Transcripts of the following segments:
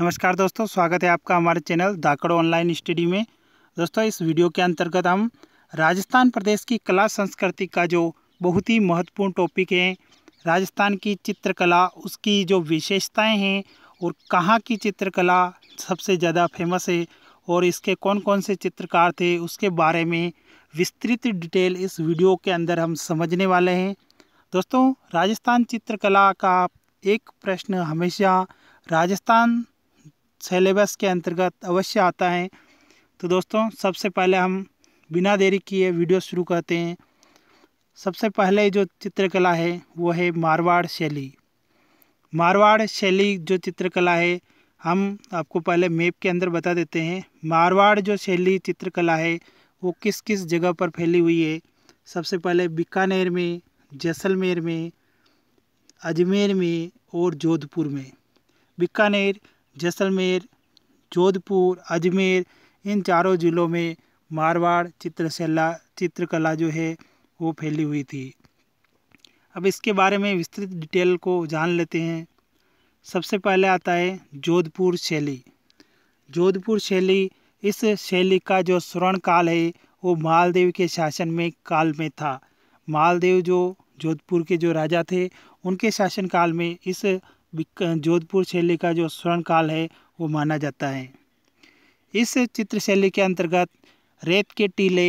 नमस्कार दोस्तों स्वागत है आपका हमारे चैनल धाकड़ ऑनलाइन स्टडी में दोस्तों इस वीडियो के अंतर्गत हम राजस्थान प्रदेश की कला संस्कृति का जो बहुत ही महत्वपूर्ण टॉपिक है राजस्थान की चित्रकला उसकी जो विशेषताएं हैं और कहाँ की चित्रकला सबसे ज़्यादा फेमस है और इसके कौन कौन से चित्रकार थे उसके बारे में विस्तृत डिटेल इस वीडियो के अंदर हम समझने वाले हैं दोस्तों राजस्थान चित्रकला का एक प्रश्न हमेशा राजस्थान सिलेबस के अंतर्गत अवश्य आता है तो दोस्तों सबसे पहले हम बिना देरी किए वीडियो शुरू करते हैं सबसे पहले जो चित्रकला है वो है मारवाड़ शैली मारवाड़ शैली जो चित्रकला है हम आपको पहले मैप के अंदर बता देते हैं मारवाड़ जो शैली चित्रकला है वो किस किस जगह पर फैली हुई है सबसे पहले बीकानेर में जैसलमेर में अजमेर में और जोधपुर में बीकानेर जैसलमेर जोधपुर अजमेर इन चारों ज़िलों में मारवाड़ चित्रशैला चित्रकला जो है वो फैली हुई थी अब इसके बारे में विस्तृत डिटेल को जान लेते हैं सबसे पहले आता है जोधपुर शैली जोधपुर शैली इस शैली का जो स्वर्ण काल है वो मालदेव के शासन में काल में था मालदेव जो जोधपुर के जो राजा थे उनके शासन काल में इस जोधपुर शैली का जो स्वर्ण काल है वो माना जाता है इस चित्रशैली के अंतर्गत रेत के टीले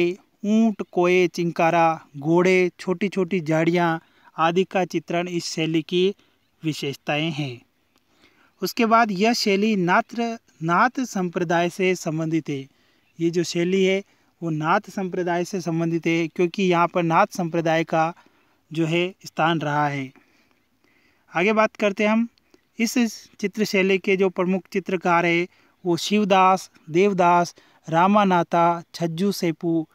ऊंट कोए चिंकारा घोड़े छोटी छोटी झाड़ियाँ आदि का चित्रण इस शैली की विशेषताएं हैं उसके बाद यह शैली नात्र नाथ संप्रदाय से संबंधित है ये जो शैली है वो नाथ संप्रदाय से संबंधित है क्योंकि यहाँ पर नाथ संप्रदाय का जो है स्थान रहा है आगे बात करते हैं हम इस चित्रशैली के जो प्रमुख चित्रकार है वो शिवदास देवदास रामानाता छज्जू सेपू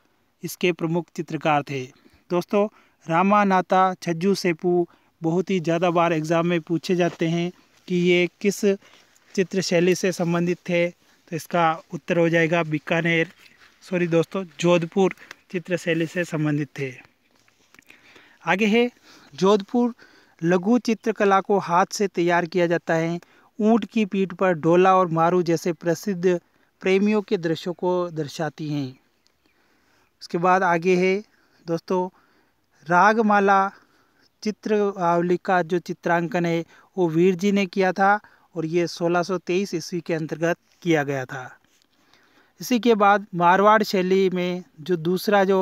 इसके प्रमुख चित्रकार थे दोस्तों रामानाता छज्जू सेपू बहुत ही ज़्यादा बार एग्ज़ाम में पूछे जाते हैं कि ये किस चित्रशैली से संबंधित थे तो इसका उत्तर हो जाएगा बीकानेर सॉरी दोस्तों जोधपुर चित्रशैली से संबंधित थे आगे है जोधपुर लघु चित्रकला को हाथ से तैयार किया जाता है ऊंट की पीठ पर डोला और मारू जैसे प्रसिद्ध प्रेमियों के दृश्यों को दर्शाती हैं उसके बाद आगे है दोस्तों रागमाला चित्रवली का जो चित्रांकन है वो वीर जी ने किया था और ये 1623 ईस्वी के अंतर्गत किया गया था इसी के बाद मारवाड़ शैली में जो दूसरा जो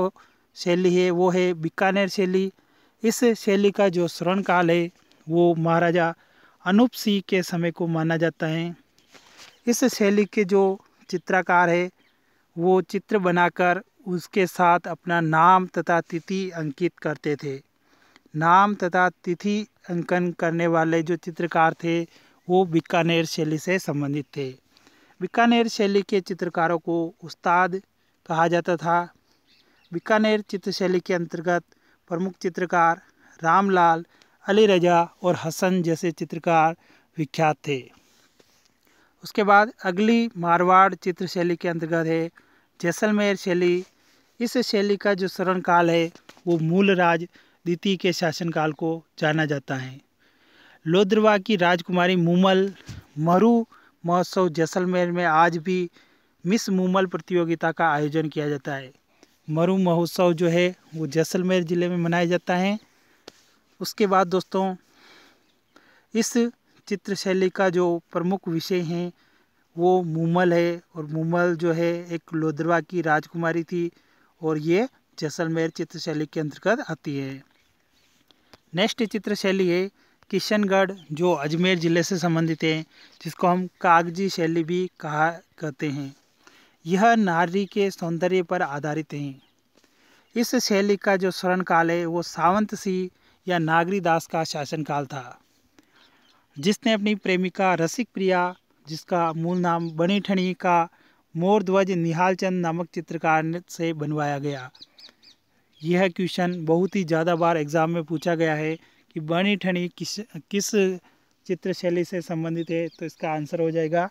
शैली है वो है बीकानेर शैली इस शैली का जो स्वर्ण काल है वो महाराजा अनूप सिंह के समय को माना जाता है इस शैली के जो चित्रकार है वो चित्र बनाकर उसके साथ अपना नाम तथा तिथि अंकित करते थे नाम तथा तिथि अंकन करने वाले जो चित्रकार थे वो बीकानेर शैली से संबंधित थे बीकानेर शैली के चित्रकारों को उस्ताद कहा जाता था बीकानेर चित्र शैली के अंतर्गत प्रमुख चित्रकार रामलाल अली रजा और हसन जैसे चित्रकार विख्यात थे उसके बाद अगली मारवाड़ चित्र शैली के अंतर्गत है जैसलमेर शैली इस शैली का जो शरण काल है वो मूल राज द्वितीय के शासनकाल को जाना जाता है लोद्रवा की राजकुमारी मूमल मरु महोत्सव जैसलमेर में आज भी मिस मूमल प्रतियोगिता का आयोजन किया जाता है मरु महोत्सव जो है वो जैसलमेर ज़िले में मनाया जाता है उसके बाद दोस्तों इस चित्रशैली का जो प्रमुख विषय हैं वो मूमल है और मूमल जो है एक लोदरवा की राजकुमारी थी और ये जैसलमेर चित्रशैली के अंतर्गत आती है नेक्स्ट चित्र शैली है किशनगढ़ जो अजमेर ज़िले से संबंधित है जिसको हम कागजी शैली भी कहा कहते हैं यह नारी के सौंदर्य पर आधारित हैं इस शैली का जो स्वर्ण काल है वो सावंत सिंह या नागरी दास का शासनकाल था जिसने अपनी प्रेमिका रसिक प्रिया जिसका मूल नाम बनी ठणी का मोरध्वज निहालचंद नामक चित्रकार से बनवाया गया यह क्वेश्चन बहुत ही ज़्यादा बार एग्ज़ाम में पूछा गया है कि बनी ठणी किस किस चित्रशैली से संबंधित है तो इसका आंसर हो जाएगा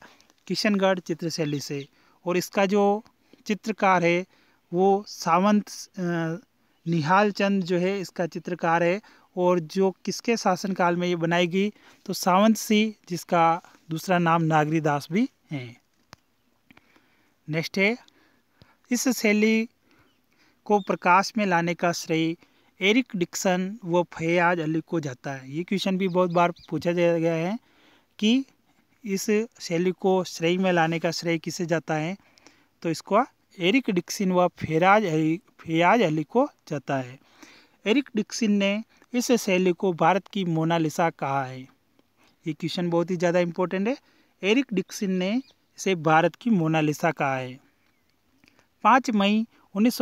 किशनगढ़ चित्रशैली से और इसका जो चित्रकार है वो सावंत निहाल चंद जो है इसका चित्रकार है और जो किसके शासनकाल में ये बनाई गई तो सावंत सिंह जिसका दूसरा नाम नागरी दास भी है नेक्स्ट है इस शैली को प्रकाश में लाने का श्रेय एरिक डिक्सन व फयाज अली को जाता है ये क्वेश्चन भी बहुत बार पूछा गया है कि इस शैली को श्रेय में लाने का श्रेय किसे जाता है तो इसको एरिक डिक्सिन व फेराज अली फेयाज अली को जाता है एरिक डिक्सिन ने इस शैली को भारत की मोनालिसा कहा है ये क्वेश्चन बहुत ही ज़्यादा इम्पोर्टेंट है एरिक डिक्सिन ने इसे भारत की मोनालिसा कहा है पाँच मई उन्नीस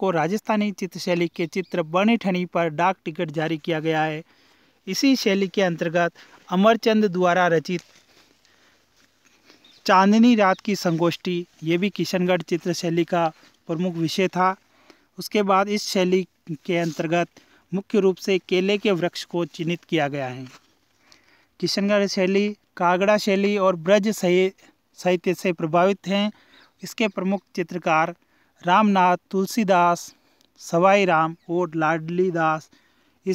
को राजस्थानी चित्र शैली के चित्र बनी ठनी पर डाक टिकट जारी किया गया है इसी शैली के अंतर्गत अमरचंद द्वारा रचित चांदनी रात की संगोष्ठी ये भी किशनगढ़ चित्रशैली का प्रमुख विषय था उसके बाद इस शैली के अंतर्गत मुख्य रूप से केले के वृक्ष को चिन्हित किया गया है किशनगढ़ शैली कागड़ा शैली और ब्रज साहित्य से प्रभावित हैं इसके प्रमुख चित्रकार रामनाथ तुलसीदास सवाई राम और लाडली दास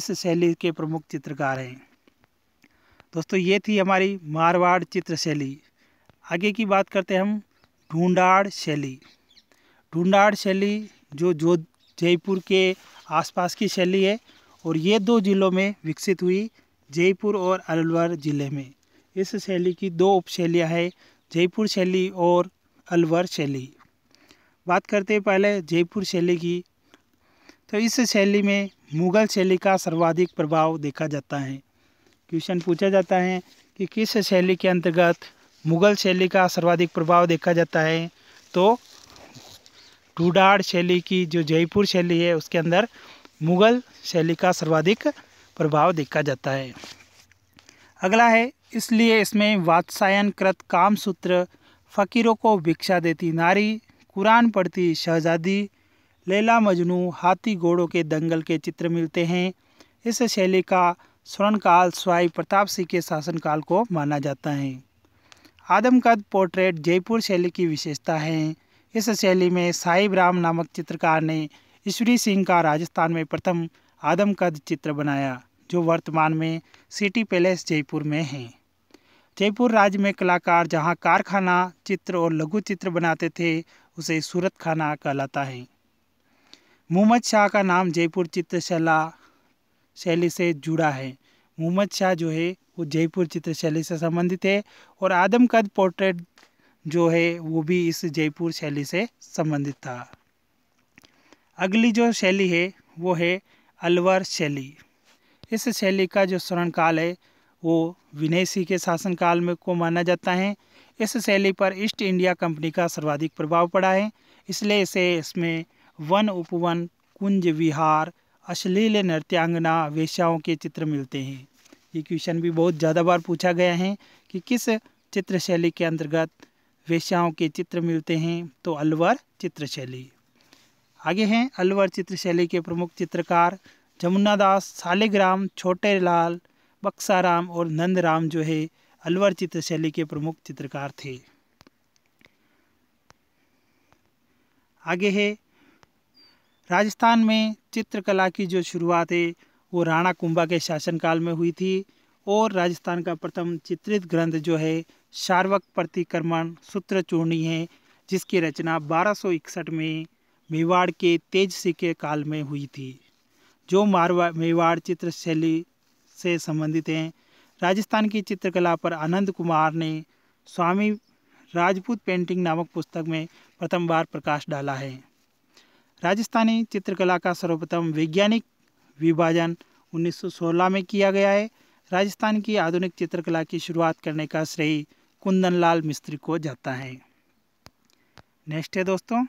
इस शैली के प्रमुख चित्रकार हैं दोस्तों ये थी हमारी मारवाड़ चित्रशैली आगे की बात करते हैं हम ढूंढाड़ शैली ढूंढाड़ शैली जो जो जयपुर के आसपास की शैली है और ये दो ज़िलों में विकसित हुई जयपुर और अलवर ज़िले में इस शैली की दो उपशैलियाँ हैं जयपुर शैली और अलवर शैली बात करते हैं पहले जयपुर शैली की तो इस शैली में मुग़ल शैली का सर्वाधिक प्रभाव देखा जाता है क्वेश्चन पूछा जाता है कि किस शैली के अंतर्गत मुग़ल शैली का सर्वाधिक प्रभाव देखा जाता है तो टूडाड़ शैली की जो जयपुर शैली है उसके अंदर मुग़ल शैली का सर्वाधिक प्रभाव देखा जाता है अगला है इसलिए इसमें वात्सायन कृत काम सूत्र फ़कीरों को भिक्षा देती नारी कुरान पढ़ती शहजादी लेला मजनू हाथी घोड़ों के दंगल के चित्र मिलते हैं इस शैली का स्वर्णकाल स्वाई प्रताप सिंह के शासनकाल को माना जाता है आदम कद पोर्ट्रेट जयपुर शैली की विशेषता है इस शैली में साहिब राम नामक चित्रकार ने ईश्वरी सिंह का राजस्थान में प्रथम आदम कद चित्र बनाया जो वर्तमान में सिटी पैलेस जयपुर में है जयपुर राज्य में कलाकार जहां कारखाना चित्र और लघु चित्र बनाते थे उसे सूरत खाना कहलाता है मोहम्मद शाह का नाम जयपुर चित्रशैला शैली से जुड़ा है मोहम्मद शाह जो है वो जयपुर चित्रशैली से संबंधित है और आदम कद पोर्ट्रेट जो है वो भी इस जयपुर शैली से संबंधित था अगली जो शैली है वो है अलवर शैली इस शैली का जो स्वर्ण काल है वो विनेशी के शासन काल में को माना जाता है इस शैली पर ईस्ट इंडिया कंपनी का सर्वाधिक प्रभाव पड़ा है इसलिए इसे इसमें वन उपवन कुंज विहार अश्लील नृत्यांगना वेशाओं के चित्र मिलते हैं ये क्वेश्चन भी बहुत ज़्यादा बार पूछा गया है कि किस चित्र शैली के अंतर्गत वेश्याओं के चित्र मिलते हैं तो अलवर चित्र शैली आगे हैं अलवर चित्रशैली के प्रमुख चित्रकार जमुना दास सालिग्राम छोटे लाल बक्साराम और नंदराम जो है अलवर चित्रशैली के प्रमुख चित्रकार थे आगे है राजस्थान में चित्रकला की जो शुरुआत है वो राणा कुंभा के शासनकाल में हुई थी और राजस्थान का प्रथम चित्रित ग्रंथ जो है शार्वक प्रतिक्रमण सूत्रचूर्णी है जिसकी रचना 1261 में मेवाड़ के तेज सिंह के काल में हुई थी जो मारवा मेवाड़ चित्र शैली से संबंधित हैं राजस्थान की चित्रकला पर आनंद कुमार ने स्वामी राजपूत पेंटिंग नामक पुस्तक में प्रथम बार प्रकाश डाला है राजस्थानी चित्रकला का सर्वप्रथम वैज्ञानिक विभाजन 1916 में किया गया है राजस्थान की आधुनिक चित्रकला की शुरुआत करने का श्रेय कुंदनलाल मिस्त्री को जाता है नेक्स्ट है दोस्तों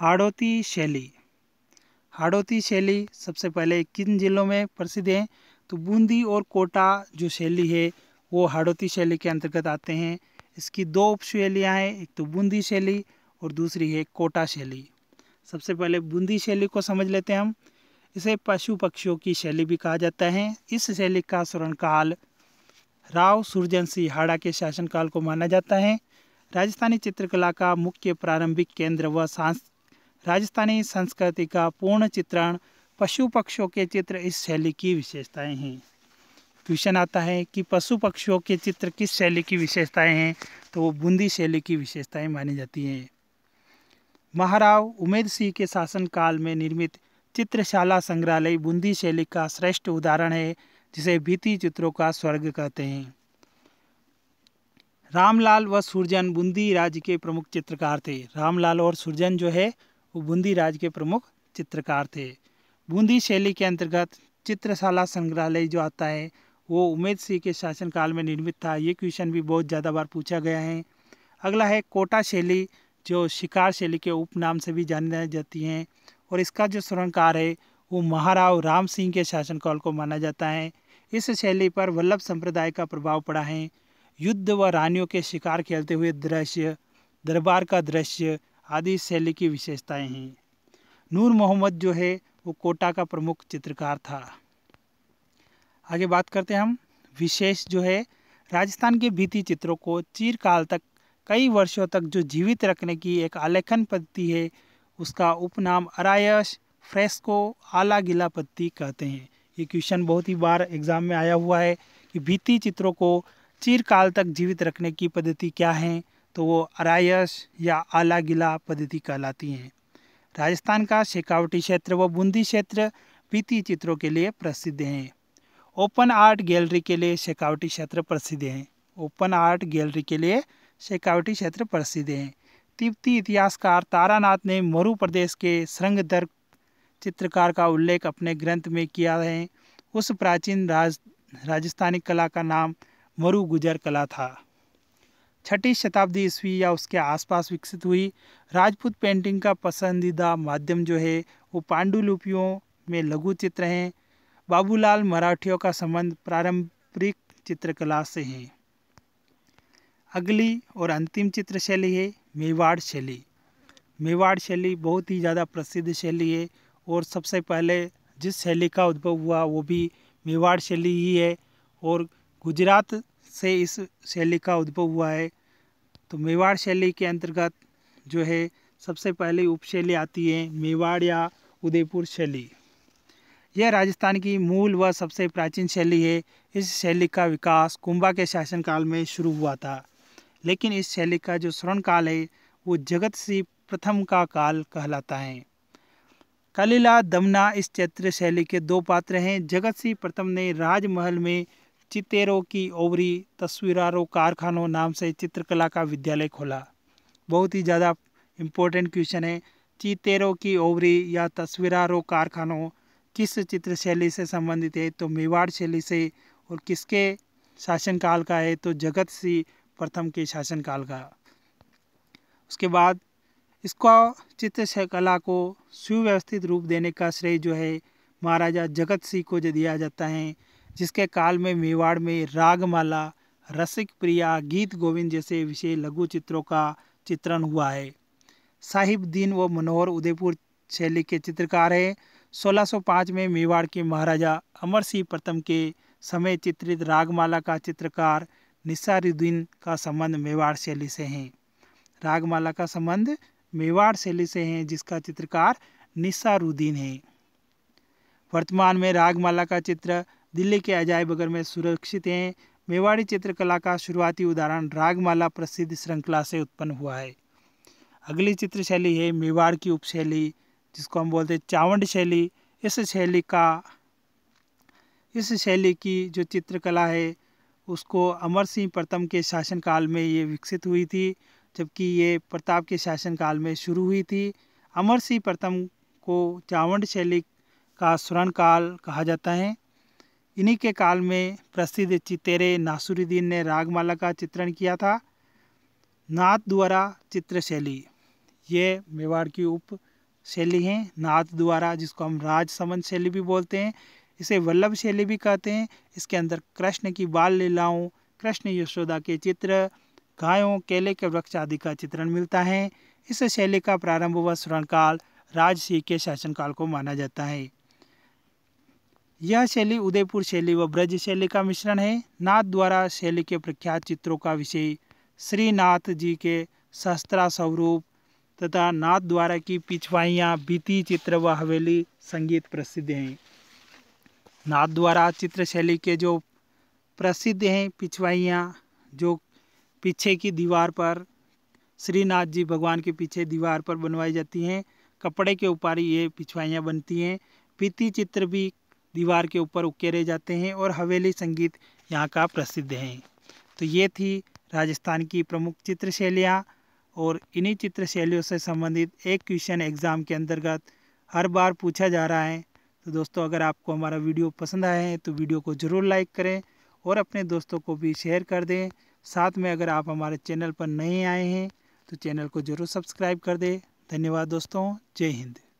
हाड़ौती शैली हाड़ौती शैली सबसे पहले किन जिलों में प्रसिद्ध है तो बूंदी और कोटा जो शैली है वो हाड़ौती शैली के अंतर्गत आते हैं इसकी दो उप शैलियाँ हैं एक तो बूंदी शैली और दूसरी है कोटा शैली सबसे पहले बूंदी शैली को समझ लेते हैं हम इसे पशु पक्षियों की शैली भी कहा जाता है इस शैली का स्वर्ण काल राव सुरजन सिंह हाड़ा के शासनकाल को माना जाता है राजस्थानी चित्रकला का मुख्य प्रारंभिक केंद्र व सांस राजस्थानी संस्कृति का पूर्ण चित्रण पशु पक्षियों के चित्र इस शैली की विशेषताएं हैं क्वेश्चन आता है कि पशु पक्षियों के चित्र किस शैली की विशेषताएं हैं तो वो बूंदी शैली की विशेषताएं मानी जाती हैं महाराव उमेद सिंह के शासनकाल में निर्मित चित्रशाला संग्रहालय बूंदी शैली का श्रेष्ठ उदाहरण है जिसे बीती चित्रों का स्वर्ग कहते हैं रामलाल व सूरजन बूंदी राज्य के प्रमुख चित्रकार थे रामलाल और सुरजन जो है वो बूंदी राज्य के प्रमुख चित्रकार थे बूंदी शैली के अंतर्गत चित्रशाला संग्रहालय जो आता है वो उमेद सिंह के शासनकाल में निर्मित था ये क्वेश्चन भी बहुत ज़्यादा बार पूछा गया है अगला है कोटा शैली जो शिकार शैली के उपनाम से भी जानी जाती हैं और इसका जो सुरंगकार है वो महाराव राम सिंह के शासनकाल को माना जाता है इस शैली पर वल्लभ संप्रदाय का प्रभाव पड़ा है युद्ध व रानियों के शिकार खेलते हुए दृश्य दरबार का दृश्य आदि शैली की विशेषताएं हैं नूर मोहम्मद जो है वो कोटा का प्रमुख चित्रकार था आगे बात करते हैं हम विशेष जो है राजस्थान के भीति चित्रों को चीरकाल तक कई वर्षों तक जो जीवित रखने की एक आलेखन पद्धति है उसका उपनाम अरायश फ्रेस्को आला गीला पत्ती कहते हैं ये क्वेश्चन बहुत ही बार एग्जाम में आया हुआ है कि भित्ति चित्रों को चिरकाल तक जीवित रखने की पद्धति क्या है तो वो अरायश या आला गीला पद्धति कहलाती हैं राजस्थान का शेखावटी क्षेत्र व बूंदी क्षेत्र भित्ति चित्रों के लिए प्रसिद्ध हैं ओपन आर्ट गैलरी के लिए शेखावटी क्षेत्र प्रसिद्ध हैं ओपन आर्ट गैलरी के लिए शेखावटी क्षेत्र प्रसिद्ध हैं तिब्बती इतिहासकार तारानाथ ने मरु प्रदेश के श्रृंगदर्ग चित्रकार का उल्लेख अपने ग्रंथ में किया है उस प्राचीन राज राजस्थानी कला का नाम मरु गुजर कला था छठी शताब्दी ईस्वी या उसके आसपास विकसित हुई राजपूत पेंटिंग का पसंदीदा माध्यम जो है वो पांडुलिपियों में लघु चित्र हैं बाबूलाल मराठियों का संबंध पारंपरिक चित्रकला से है अगली और अंतिम चित्र शैली है मेवाड़ शैली मेवाड़ शैली बहुत ही ज़्यादा प्रसिद्ध शैली है और सबसे पहले जिस शैली का उद्भव हुआ वो भी मेवाड़ शैली ही है और गुजरात से इस शैली का उद्भव हुआ है तो मेवाड़ शैली के अंतर्गत जो है सबसे पहले उपशैली आती है मेवाड़ या उदयपुर शैली यह राजस्थान की मूल व सबसे प्राचीन शैली है इस शैली का विकास कुंभा के शासनकाल में शुरू हुआ था लेकिन इस शैली का जो स्वर्ण काल है वो जगत से प्रथम का काल कहलाता है कलीला दमना इस चैत्र शैली के दो पात्र हैं जगत सिंह प्रथम ने राजमहल में चितेरों की ओवरी तस्वीरारों कारखानों नाम से चित्रकला का विद्यालय खोला बहुत ही ज़्यादा इम्पोर्टेंट क्वेश्चन है चितेरों की ओवरी या तस्वीरारों कारखानों किस चित्र शैली से संबंधित है तो मेवाड़ शैली से और किसके शासनकाल का है तो जगत सिंह प्रथम के शासनकाल का उसके बाद इसका चित्रकला को सुव्यवस्थित रूप देने का श्रेय जो है महाराजा जगत सिंह को दिया जाता है जिसके काल में मेवाड़ में रागमाला रसिक प्रिया गीत गोविंद जैसे विषय लघु चित्रों का चित्रण हुआ है साहिब दीन व मनोहर उदयपुर शैली के चित्रकार हैं 1605 में मेवाड़ के महाराजा अमर सिंह प्रथम के समय चित्रित रागमाला का चित्रकार निसारुद्दीन का संबंध मेवाड़ शैली से है रागमाला का संबंध मेवाड़ शैली से है जिसका चित्रकार निसारुद्दीन है वर्तमान में रागमाला का चित्र दिल्ली के अजायब में सुरक्षित हैं मेवाड़ी चित्रकला का शुरुआती उदाहरण रागमाला प्रसिद्ध श्रृंखला से उत्पन्न हुआ है अगली चित्र शैली है मेवाड़ की उपशैली जिसको हम बोलते हैं चावंड शैली इस शैली का इस शैली की जो चित्रकला है उसको अमर सिंह प्रथम के शासनकाल में ये विकसित हुई थी जबकि ये प्रताप के शासनकाल में शुरू हुई थी अमर सिंह प्रथम को चावंड शैली का स्वर्ण काल कहा जाता है इन्हीं के काल में प्रसिद्ध चितेरे नासुरुद्दीन ने रागमाला का चित्रण किया था नाथ द्वारा चित्र शैली ये मेवाड़ की उप शैली हैं नाथ द्वारा जिसको हम राज समन शैली भी बोलते हैं इसे वल्लभ शैली भी कहते हैं इसके अंदर कृष्ण की बाल लीलाओं कृष्ण यशोदा के चित्र गायों केले के वृक्ष आदि का चित्रण मिलता है इस शैली का प्रारंभ व स्वर्णकाल राजसी के शासनकाल को माना जाता है यह शैली उदयपुर शैली व ब्रज शैली का मिश्रण है नाथ द्वारा शैली के प्रख्यात चित्रों का विषय श्रीनाथ जी के सहस्त्रा स्वरूप तथा नाथ द्वारा की पिछवाइयाँ बीती चित्र व हवेली संगीत प्रसिद्ध हैं नाथ द्वारा चित्रशैली के जो प्रसिद्ध हैं पिछवाइयाँ जो पीछे की दीवार पर श्रीनाथ जी भगवान के पीछे दीवार पर बनवाई जाती हैं कपड़े के ऊपर ये पिछवाइयाँ बनती हैं पीति चित्र भी दीवार के ऊपर उकेरे जाते हैं और हवेली संगीत यहाँ का प्रसिद्ध है तो ये थी राजस्थान की प्रमुख चित्रशैलियाँ और इन्हीं चित्रशैलियों से संबंधित एक क्वेश्चन एग्ज़ाम के अंतर्गत हर बार पूछा जा रहा है तो दोस्तों अगर आपको हमारा वीडियो पसंद आया है तो वीडियो को ज़रूर लाइक करें और अपने दोस्तों को भी शेयर कर दें साथ में अगर आप हमारे चैनल पर नए आए हैं तो चैनल को ज़रूर सब्सक्राइब कर दें धन्यवाद दोस्तों जय हिंद